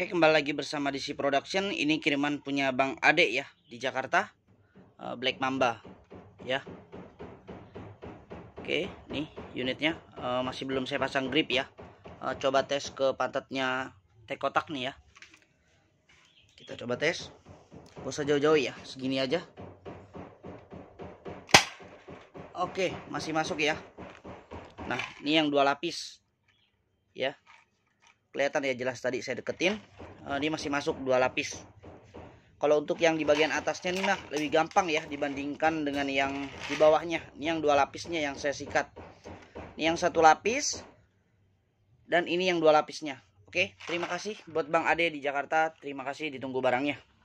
Oke kembali lagi bersama DC Production Ini kiriman punya Bang Ade ya Di Jakarta eh, Black Mamba Ya Oke nih unitnya eh, Masih belum saya pasang grip ya eh, Coba tes ke pantatnya Tek kotak nih ya Kita coba tes Gak usah jauh-jauh ya Segini aja Oke masih masuk ya Nah ini yang dua lapis Ya kelihatan ya jelas tadi saya deketin eh, ini masih masuk dua lapis kalau untuk yang di bagian atasnya ini nah lebih gampang ya dibandingkan dengan yang di bawahnya ini yang dua lapisnya yang saya sikat ini yang satu lapis dan ini yang dua lapisnya oke terima kasih buat Bang Ade di Jakarta terima kasih ditunggu barangnya